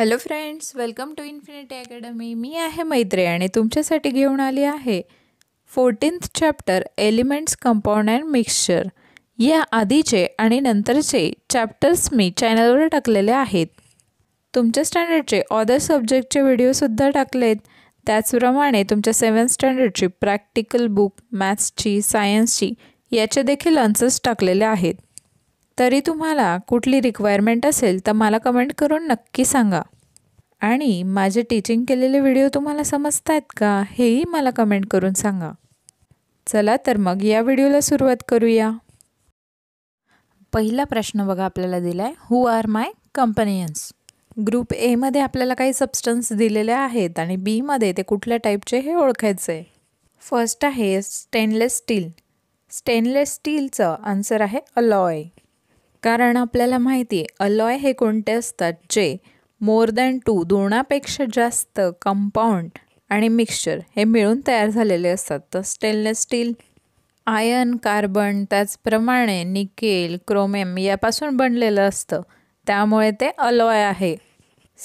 hello friends welcome to Infinity Academy मी आहे मैत्री आणि तुमच्यासाठी घेऊन आली आहे fourteenth chapter elements compound and mixture या आधीचे आणि नंतरचे चॅप्टर्स मी चॅनलवर टाकलेले आहेत तुमच्या स्टँडर्डचे ऑदर सब्जेक्टचे व्हिडिओसुद्धा टाकलेत त्याचप्रमाणे तुमच्या सेवन्थ स्टँडर्डची प्रॅक्टिकल बुक मॅथ्सची सायन्सची याचे देखील आन्सर्स टाकलेले आहेत तरी तुम्हाला कुठली रिक्वायरमेंट असेल तर मला कमेंट करून नक्की सांगा आणि माझे टीचिंग केलेले व्हिडिओ तुम्हाला समजत आहेत का हेही मला कमेंट करून सांगा चला तर मग या व्हिडिओला सुरुवात करूया पहिला प्रश्न बघा आपल्याला दिला आहे हू आर माय कंपनियन्स ग्रुप एमध्ये आपल्याला काही सबस्टन्स दिलेले आहेत आणि बीमध्ये ते कुठल्या टाईपचे हे ओळखायचं आहे फर्स्ट आहे स्टेनलेस स्टील स्टेनलेस स्टीलचं आन्सर आहे अलॉय कारण आपल्याला माहिती आहे अलॉय हे कोणते असतात जे मोर दॅन टू दोनापेक्षा जास्त कंपाऊंड आणि मिक्सचर हे मिळून तयार झालेले असतात तर स्टेनलेस स्टील आयर्न कार्बन त्याचप्रमाणे निकेल क्रोमेम यापासून बनलेलं असतं त्यामुळे ते अलॉय आहे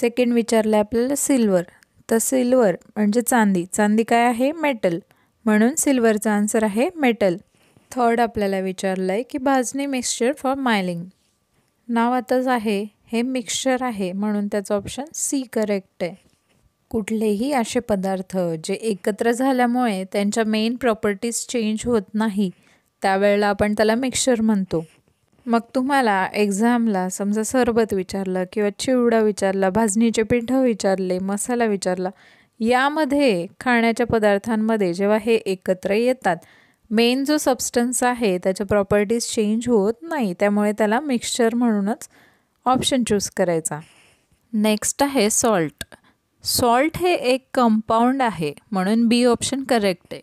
सेकंड विचारलं आहे आपल्याला सिल्वर तर सिल्वर म्हणजे चांदी चांदी काय आहे मेटल म्हणून सिल्वरचा आन्सर आहे मेटल थर्ड आपल्याला विचारलं आहे की भाजणी मिक्सचर फॉर मायलिंग नाव आताच आहे हे मिक्सचर आहे म्हणून त्याचं ऑप्शन सी करेक्ट आहे कुठलेही असे पदार्थ जे एकत्र झाल्यामुळे त्यांच्या मेन प्रॉपर्टीज चेंज होत नाही त्यावेळेला आपण त्याला मिक्सचर म्हणतो मग तुम्हाला एक्झामला समजा सरबत विचारलं किंवा चिवडा विचारला भाजणीचे पिठं विचारले मसाला विचारला यामध्ये खाण्याच्या पदार्थांमध्ये जेव्हा हे एकत्र येतात मेन जो सबस्टन्स आहे त्याच्या प्रॉपर्टीज चेंज होत नाही त्यामुळे त्याला मिक्सचर म्हणूनच ऑप्शन चूज करायचा नेक्स्ट आहे सॉल्ट सॉल्ट हे एक कंपाऊंड आहे म्हणून बी ऑप्शन करेक्ट आहे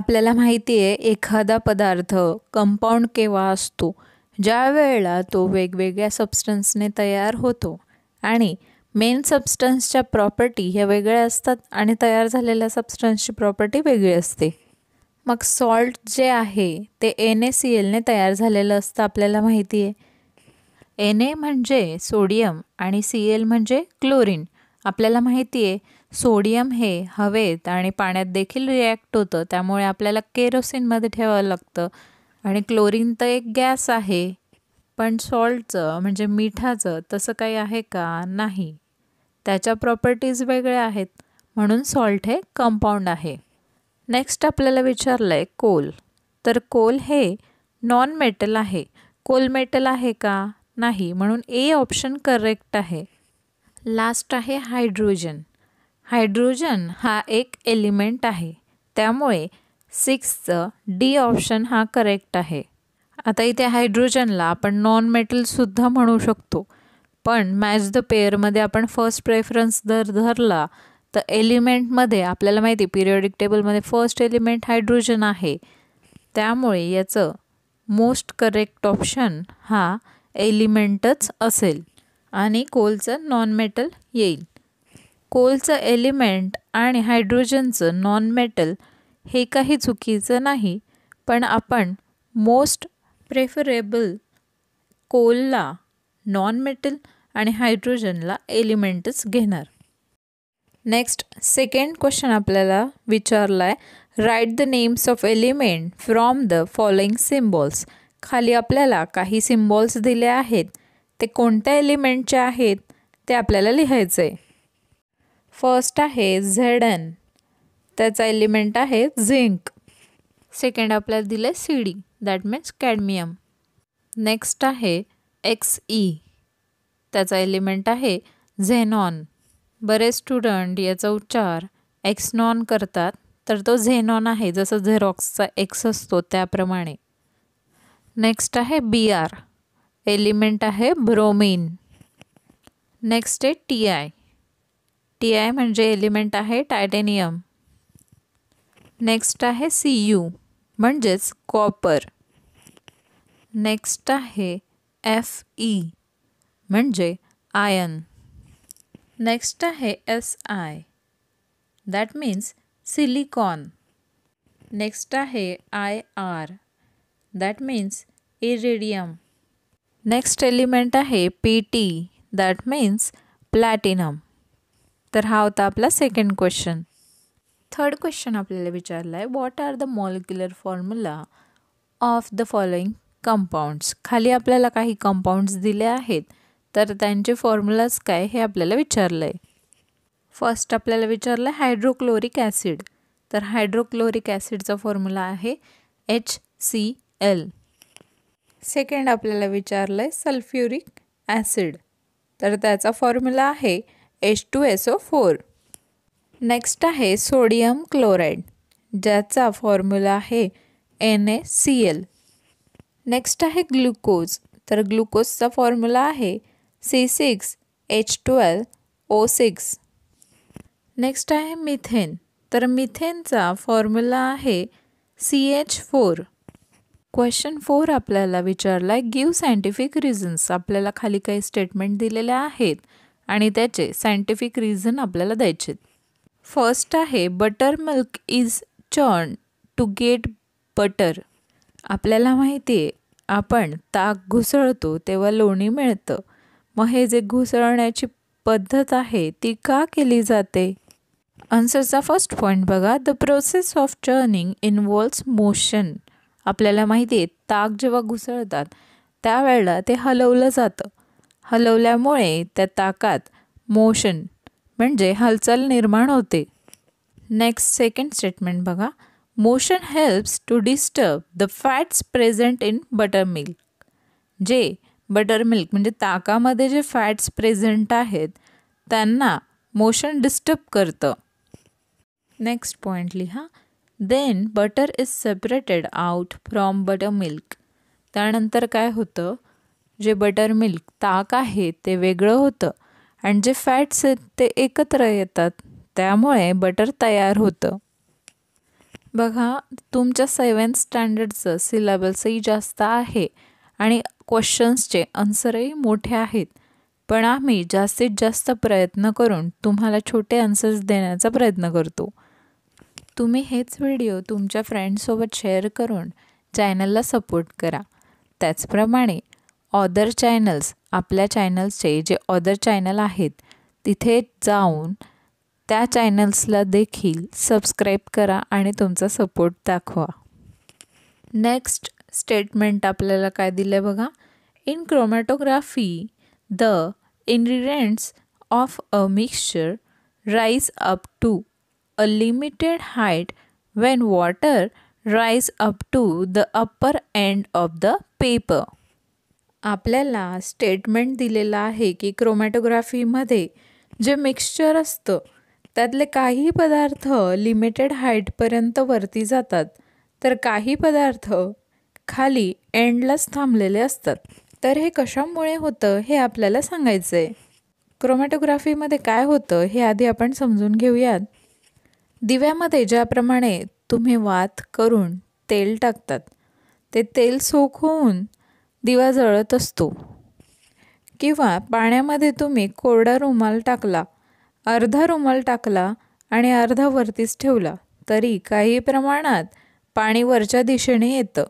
आपल्याला माहिती आहे एखादा पदार्थ कंपाऊंड केव्हा असतो ज्या वेळेला तो वेगवेगळ्या सबस्टन्सने तयार होतो आणि मेन सबस्टन्सच्या प्रॉपर्टी ह्या वेगळ्या असतात आणि तयार झालेल्या सबस्टन्सची प्रॉपर्टी वेगळी असते मग सॉल्ट जे आहे ते एन ए सी एलने तयार झालेलं असतं आपल्याला माहिती आहे एन ए म्हणजे सोडियम आणि सी एल म्हणजे क्लोरीन आपल्याला माहिती आहे सोडियम हे हवेत आणि पाण्यात देखील रिॲक्ट होतं त्यामुळे आपल्याला केरोसिनमध्ये ठेवावं लागतं आणि क्लोरीन तर एक गॅस आहे पण सॉल्टचं म्हणजे मिठाचं तसं काही आहे का नाही त्याच्या प्रॉपर्टीज वेगळ्या आहेत म्हणून सॉल्ट हे कंपाऊंड आहे नेक्स्ट आपल्याला विचारलं आहे कोल तर कोल हे नॉन मेटल आहे कोल मेटल आहे का नाही म्हणून ए ऑप्शन करेक्ट आहे लास्ट आहे हायड्रोजन हायड्रोजन हा एक एलिमेंट आहे त्यामुळे सिक्सचं डी ऑप्शन हा करेक्ट आहे आता इथे हायड्रोजनला आपण नॉन मेटलसुद्धा म्हणू शकतो पण मॅच द पेअरमध्ये आपण फर्स्ट प्रेफरन्स जर धरला तर एलिमेंटमध्ये आपल्याला माहिती पिरियडिक टेबलमध्ये फर्स्ट एलिमेंट हायड्रोजन आहे त्यामुळे याचं मोस्ट करेक्ट ऑप्शन हा एलिमेंटच असेल आणि कोलचं नॉन मेटल येईल कोलचं एलिमेंट आणि हायड्रोजनचं नॉन मेटल हे काही चुकीचं नाही पण आपण मोस्ट प्रेफरेबल कोलला नॉन मेटल आणि हायड्रोजनला एलिमेंटच घेणार नेक्स्ट सेकंड क्वेश्चन आपल्याला विचारला आहे write the names of element from the following symbols खाली आपल्याला काही सिम्बॉल्स दिले आहेत ते कोणत्या एलिमेंटचे आहेत ते आपल्याला लिहायचं आहे फर्स्ट आहे झेडन त्याचा एलिमेंट आहे झिंक सेकंड आपल्याला दिलं आहे C D that means cadmium next आहे एक्स ई त्याचा एलिमेंट आहे झेनॉन बरेच स्टुडंट याचा उच्चार एक्सनॉन करतात तर तो झेनॉन आहे जसं झेरॉक्सचा एक्स असतो त्याप्रमाणे नेक्स्ट आहे बी आर एलिमेंट आहे ब्रोमीन नेक्स्ट आहे टी आय टी आय म्हणजे एलिमेंट आहे टायटेनियम नेक्स्ट आहे सी यू म्हणजेच कॉपर नेक्स्ट आहे एफ ई म्हणजे आयन नेक्स्ट आहे S I that means silicon next आहे I R that means iridium next element आहे P T that means platinum तर हा होता आपला सेकंड क्वेश्चन थर्ड क्वेश्चन आपल्याला विचारला आहे what are the molecular formula of the following compounds खाली आपल्याला काही कंपाऊंड्स दिले आहेत तर त्यांचे फॉर्म्युलाज काय हे आपल्याला विचारलं आहे फर्स्ट आपल्याला विचारलं आहे हायड्रोक्लोरिक ॲसिड तर हायड्रोक्लोरिक ॲसिडचा फॉर्म्युला आहे एच सी एल सेकंड आपल्याला विचारलं आहे सल्फ्युरिक ॲसिड तर त्याचा फॉर्म्युला आहे H two S O four next आहे सोडियम क्लोराईड ज्याचा फॉर्म्युला आहे N A C L next आहे ग्लुकोज तर ग्लुकोजचा फॉर्म्युला आहे C six H twelve O six next आहे मिथेन तर मिथेनचा फॉर्म्युला आहे C H four question four आपल्याला विचारला आहे गिव सायंटिफिक रिझन्स आपल्याला खाली काही स्टेटमेंट दिलेल्या आहेत आणि त्याचे सायंटिफिक रिझन आपल्याला द्यायचे फर्स्ट आहे butter milk is churn to get butter आपल्याला माहिती आहे आपण ताक घुसळतो तेव्हा लोणी मिळतं मग हे जे घुसळण्याची पद्धत आहे ती का केली जाते आन्सरचा फर्स्ट पॉईंट बघा the process of turning involves motion आपल्याला माहिती आहे ताक जेव्हा घुसळतात त्यावेळेला ते हलवलं जातं हलवल्यामुळे त्या ताकात मोशन म्हणजे हालचाल निर्माण होते नेक्स्ट सेकंड स्टेटमेंट बघा motion helps to disturb the fats present in butter milk जे बटर मिल्क म्हणजे ताकामध्ये जे फॅट्स प्रेझेंट आहेत त्यांना मोशन डिस्टर्ब करतं नेक्स्ट पॉईंट लिहा then butter is separated out from butter milk त्यानंतर काय होतं जे बटर मिल्क ताक आहे ते वेगळं होतं आणि जे फॅट्स आहेत ते एकत्र येतात त्यामुळे बटर तयार होतं बघा तुमच्या सेवन स्टँडर्डचं सिलेबसही जास्त आहे आणि क्वेश्चन्सचे आन्सरही मोठे आहेत पण आम्ही जास्तीत जास्त प्रयत्न करून तुम्हाला छोटे आन्सर्स देण्याचा प्रयत्न करतो तुम्ही हेच व्हिडिओ तुमच्या फ्रेंड्ससोबत शेअर करून चॅनलला सपोर्ट करा त्याचप्रमाणे ऑदर चॅनल्स आपल्या चॅनल्सचे जे ऑदर चॅनल आहेत तिथे जाऊन त्या चॅनल्सला देखील सबस्क्राईब करा आणि तुमचा सपोर्ट दाखवा नेक्स्ट स्टेटमेंट आपल्याला काय दिलं आहे बघा in chromatography the ingredients of a mixture rise up to a limited height when water rise up to the upper end of the paper आपल्याला स्टेटमेंट दिलेलं आहे की क्रोमॅटोग्राफीमध्ये जे मिक्सचर असतं त्यातले काही पदार्थ लिमिटेड हाईटपर्यंत वरती जातात तर काही पदार्थ खाली एंडलाच थांबलेले असतात तर हे कशामुळे होतं हे आपल्याला सांगायचं आहे क्रोमॅटोग्राफीमध्ये काय होतं हे आधी आपण समजून घेऊयात दिव्यामध्ये ज्याप्रमाणे तुम्ही वात करून तेल टाकतात ते तेल सोक होऊन दिवा जळत असतो किंवा पाण्यामध्ये तुम्ही कोरडा रुमाल टाकला अर्धा रुमाल टाकला आणि अर्धा वरतीच ठेवला तरी काही प्रमाणात पाणी वरच्या दिशेने येतं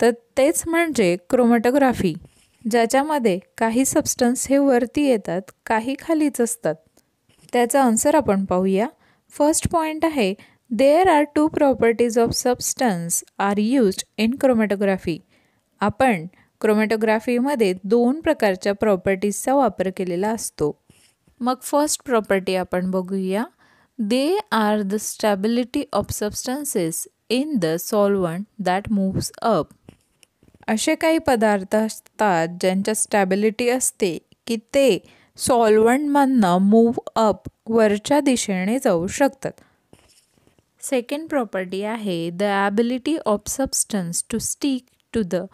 तर तेच म्हणजे क्रोमॅटोग्राफी ज्याच्यामध्ये काही सबस्टन्स हे वरती येतात काही खालीच असतात त्याचा आन्सर आपण पाहूया फर्स्ट पॉईंट आहे there are two properties of substance are use in chromatography आपण क्रोमॅटोग्राफीमध्ये दोन प्रकारच्या प्रॉपर्टीजचा वापर केलेला असतो मग फर्स्ट प्रॉपर्टी आपण बघूया they are the stability of substances in the solvent that moves up असे काही पदार्थ असतात ज्यांच्या स्टॅबिलिटी असते की ते सॉल्वंटमधनं मूव अप वरच्या दिशेने जाऊ शकतात सेकंड प्रॉपर्टी आहे the ability of substance to stick to the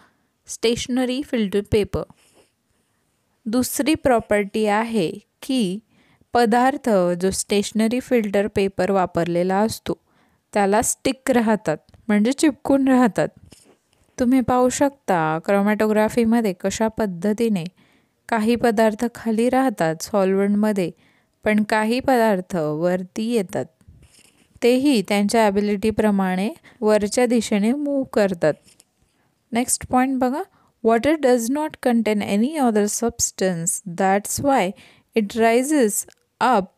stationary filter paper दुसरी प्रॉपर्टी आहे की पदार्थ जो स्टेशनरी फिल्टर पेपर वापरलेला असतो त्याला स्टिक राहतात म्हणजे चिपकून राहतात तुम्ही पाहू शकता क्रोमॅटोग्राफीमध्ये कशा पद्धतीने काही पदार्थ खाली राहतात सॉल्वंटमध्ये पण काही पदार्थ वरती येतात तेही त्यांच्या ॲबिलिटीप्रमाणे वरच्या दिशेने मूव्ह करतात नेक्स्ट पॉईंट बघा water does not contain any other substance that's why it rises up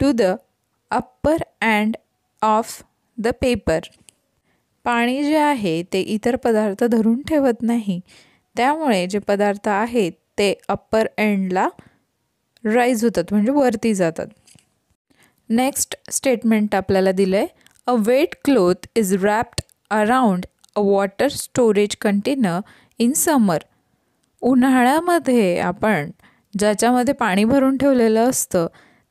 to the upper end of the paper पाणी जे आहे ते इतर पदार्थ धरून ठेवत नाही त्यामुळे जे पदार्थ आहेत ते अप्पर एंडला राईज होतात म्हणजे वरती जातात नेक्स्ट स्टेटमेंट आपल्याला दिलं आहे a wet cloth is wrapped around a water storage container in summer उन्हाळ्यामध्ये आपण ज्याच्यामध्ये पाणी भरून ठेवलेलं असतं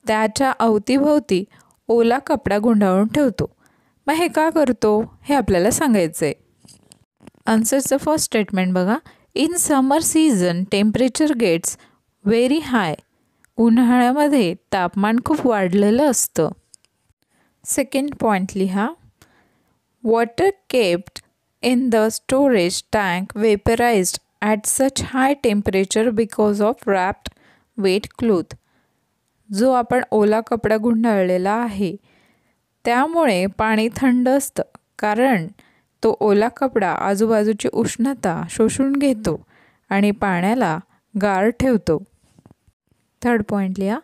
त्याच्या अवतीभोवती ओला कपडा गुंडाळून ठेवतो मग हे का करतो हे आपल्याला सांगायचं आहे आन्सरचं फर्स्ट स्टेटमेंट बघा in summer season temperature gets very high उन्हाळ्यामध्ये तापमान खूप वाढलेलं असतं सेकंड पॉईंट लिहा water kept in the storage tank vaporized at such high temperature because of wrapped wet cloth जो आपण ओला कपडा गुंडाळलेला आहे त्यामुळे पाणी थंड असतं कारण तो ओला कपडा आजूबाजूची उष्णता शोषून घेतो आणि पाण्याला गार ठेवतो थर्ड पॉईंट लिहा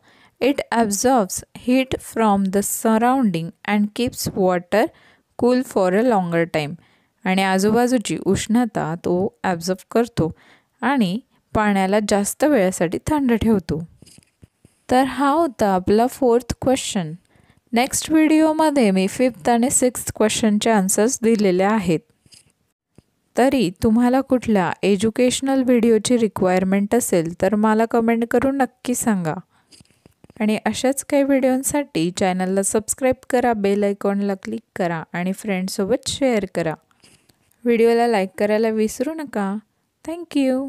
it absorbs heat from the surrounding and keeps water cool for a longer time आणि आजूबाजूची उष्णता तो ॲब्झॉर्ब करतो आणि पाण्याला जास्त वेळासाठी थंड ठेवतो तर हा होता आपला फोर्थ क्वेश्चन नेक्स्ट व्हिडिओमध्ये मी फिफ्थ आणि सिक्स्थ क्वेश्चनचे आन्सर्स दिलेले आहेत तरी तुम्हाला कुठल्या एज्युकेशनल व्हिडिओची रिक्वायरमेंट असेल तर मला कमेंट करून नक्की सांगा आणि अशाच काही व्हिडिओंसाठी चॅनलला सबस्क्राईब करा बेल आयकॉनला क्लिक करा आणि फ्रेंडसोबत शेअर करा व्हिडिओला लाईक करायला विसरू नका थँक्यू